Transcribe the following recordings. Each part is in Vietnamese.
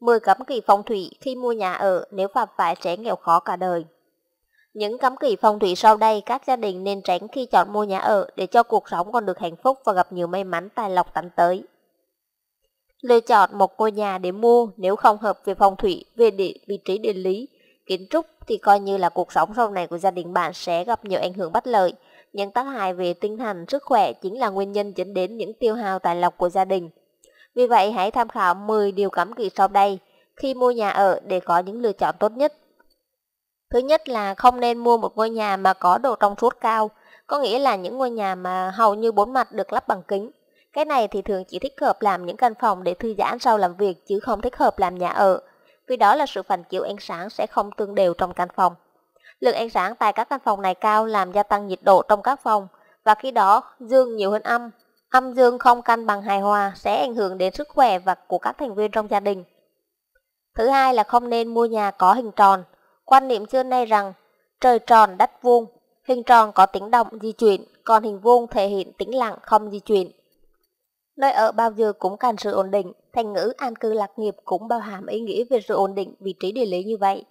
10 cấm kỵ phong thủy khi mua nhà ở nếu gặp phải trẻ nghèo khó cả đời. Những cấm kỵ phong thủy sau đây các gia đình nên tránh khi chọn mua nhà ở để cho cuộc sống còn được hạnh phúc và gặp nhiều may mắn tài lộc tắn tới. Lựa chọn một ngôi nhà để mua nếu không hợp về phong thủy, về địa, vị trí địa lý, kiến trúc thì coi như là cuộc sống sau này của gia đình bạn sẽ gặp nhiều ảnh hưởng bất lợi. Những tác hại về tinh thần, sức khỏe chính là nguyên nhân dẫn đến những tiêu hao tài lộc của gia đình. Vì vậy hãy tham khảo 10 điều cấm kỵ sau đây khi mua nhà ở để có những lựa chọn tốt nhất. Thứ nhất là không nên mua một ngôi nhà mà có độ trong suốt cao, có nghĩa là những ngôi nhà mà hầu như bốn mặt được lắp bằng kính. Cái này thì thường chỉ thích hợp làm những căn phòng để thư giãn sau làm việc chứ không thích hợp làm nhà ở, vì đó là sự phản chiếu ánh sáng sẽ không tương đều trong căn phòng. Lượng ánh sáng tại các căn phòng này cao làm gia tăng nhiệt độ trong các phòng, và khi đó dương nhiều hơn âm âm dương không cân bằng hài hòa sẽ ảnh hưởng đến sức khỏe và của các thành viên trong gia đình. Thứ hai là không nên mua nhà có hình tròn. Quan niệm xưa nay rằng trời tròn đất vuông, hình tròn có tính động di chuyển, còn hình vuông thể hiện tĩnh lặng không di chuyển. Nơi ở bao giờ cũng cần sự ổn định, thành ngữ an cư lạc nghiệp cũng bao hàm ý nghĩa về sự ổn định vị trí địa lý như vậy.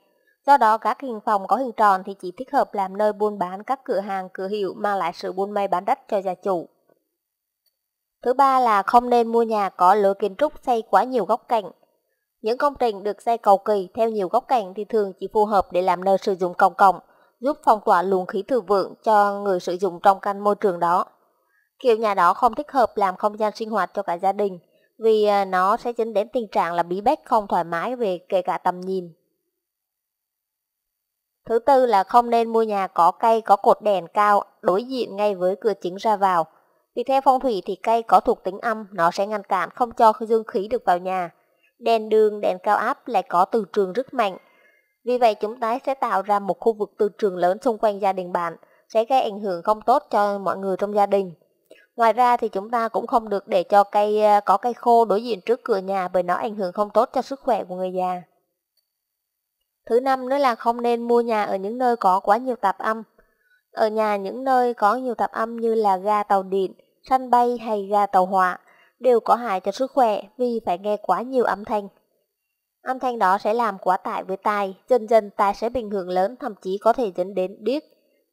Do đó các hình phòng có hình tròn thì chỉ thích hợp làm nơi buôn bán các cửa hàng cửa hiệu mang lại sự buôn may bán đất cho gia chủ. Thứ ba là không nên mua nhà có lứa kiến trúc xây quá nhiều góc cạnh. Những công trình được xây cầu kỳ theo nhiều góc cạnh thì thường chỉ phù hợp để làm nơi sử dụng công cộng, giúp phong tỏa luồng khí thừa vượng cho người sử dụng trong căn môi trường đó. Kiểu nhà đó không thích hợp làm không gian sinh hoạt cho cả gia đình, vì ờ, nó sẽ dẫn đến tình trạng là bí bách không thoải mái về kể cả tầm nhìn. Thứ tư là không nên mua nhà có cây có cột đèn cao đối diện ngay với cửa chính ra vào vì theo phong thủy thì cây có thuộc tính âm, nó sẽ ngăn cản không cho dương khí được vào nhà. Đèn đường, đèn cao áp lại có từ trường rất mạnh. Vì vậy chúng ta sẽ tạo ra một khu vực từ trường lớn xung quanh gia đình bạn, sẽ gây ảnh hưởng không tốt cho mọi người trong gia đình. Ngoài ra thì chúng ta cũng không được để cho cây ờ, có cây khô đối diện trước cửa nhà bởi nó ảnh hưởng không tốt cho sức khỏe của người già. Thứ năm nữa là không nên mua nhà ở những nơi có quá nhiều tạp âm. Ở nhà những nơi có nhiều tạp âm như là ga tàu điện, săn bay hay ga tàu hỏa, đều có hại cho sức khỏe vì phải nghe quá nhiều âm thanh. Âm thanh đó sẽ làm quá tải với tai, dần dần tai sẽ bình hưởng lớn thậm chí có thể dẫn đến điếc,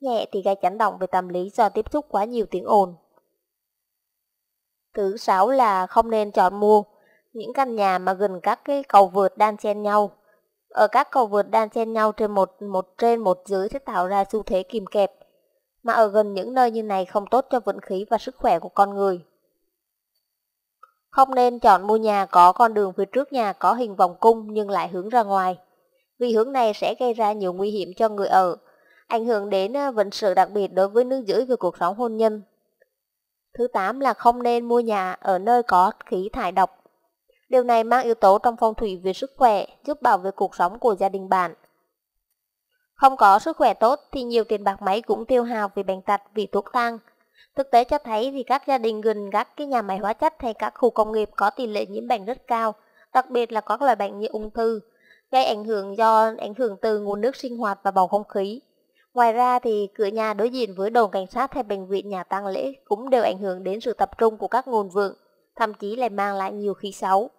nhẹ thì gây chấn động về tâm lý do tiếp xúc quá nhiều tiếng ồn. Thứ sáu là không nên chọn mua những căn nhà mà gần các cái cầu vượt đan xen nhau. Ở các cầu vượt đan xen nhau trên một một trên một dưới sẽ tạo ra xu thế kìm kẹp, mà ở gần những nơi như này không tốt cho vận khí và sức khỏe của con người. Không nên chọn mua nhà có con đường phía trước nhà có hình vòng cung nhưng lại hướng ra ngoài, vì hướng này sẽ gây ra nhiều nguy hiểm cho người ở, ảnh hưởng đến ờ, vận sự đặc biệt đối với nữ giới về cuộc sống hôn nhân. Thứ 8 là không nên mua nhà ở nơi có khí thải độc. Điều này mang yếu tố trong phong thủy về sức khỏe, giúp bảo vệ cuộc sống của gia đình bạn. Không có sức khỏe tốt thì nhiều tiền bạc máy cũng tiêu hào vì bệnh tật, vì thuốc tăng Thực tế cho thấy thì các gia đình gần các cái nhà máy hóa chất hay các khu công nghiệp có tỷ lệ nhiễm bệnh rất cao, đặc biệt là có các loại bệnh như ung thư, gây ảnh hưởng do ảnh hưởng từ nguồn nước sinh hoạt và bầu không khí. Ngoài ra thì cửa nhà đối diện với đồn cảnh sát hay bệnh viện nhà tang lễ cũng đều ảnh hưởng đến sự tập trung của các nguồn vượng, thậm chí lại mang lại nhiều khí xấu.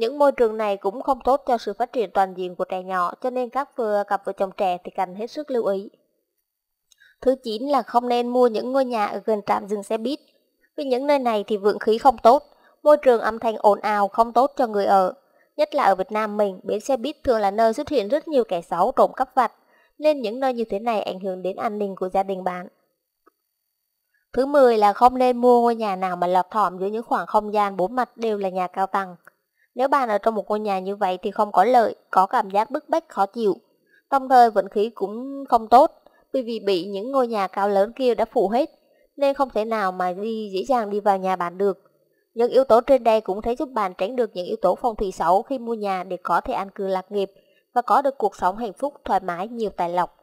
Những môi trường này cũng không tốt cho sự phát triển toàn diện của trẻ nhỏ, cho nên các vừa cặp vợ chồng trẻ thì cần hết sức lưu ý. Thứ 9 là không nên mua những ngôi nhà ở gần trạm dừng xe buýt. Vì những nơi này thì vượng khí không tốt, môi trường âm thanh ồn ào không tốt cho người ở. Nhất là ở Việt Nam mình, bến xe buýt thường là nơi xuất hiện rất nhiều kẻ xấu trộm cắp vặt, nên những nơi như thế này ảnh hưởng đến an ninh của gia đình bạn. Thứ 10 là không nên mua ngôi nhà nào mà lọt thỏm giữa những khoảng không gian bốn mặt đều là nhà cao tầng. Nếu bạn ở trong một ngôi nhà như vậy thì không có lợi, có cảm giác bức bách khó chịu. Đồng thời vận khí cũng không tốt, bởi vì bị những ngôi nhà cao lớn kia đã phủ hết, nên không thể nào mà đi dễ dàng đi vào nhà bạn được. Những yếu tố trên đây cũng thấy giúp bạn tránh được những yếu tố phong thủy xấu khi mua nhà để có thể an cư lạc nghiệp và có được cuộc sống hạnh phúc, thoải mái, nhiều tài lộc.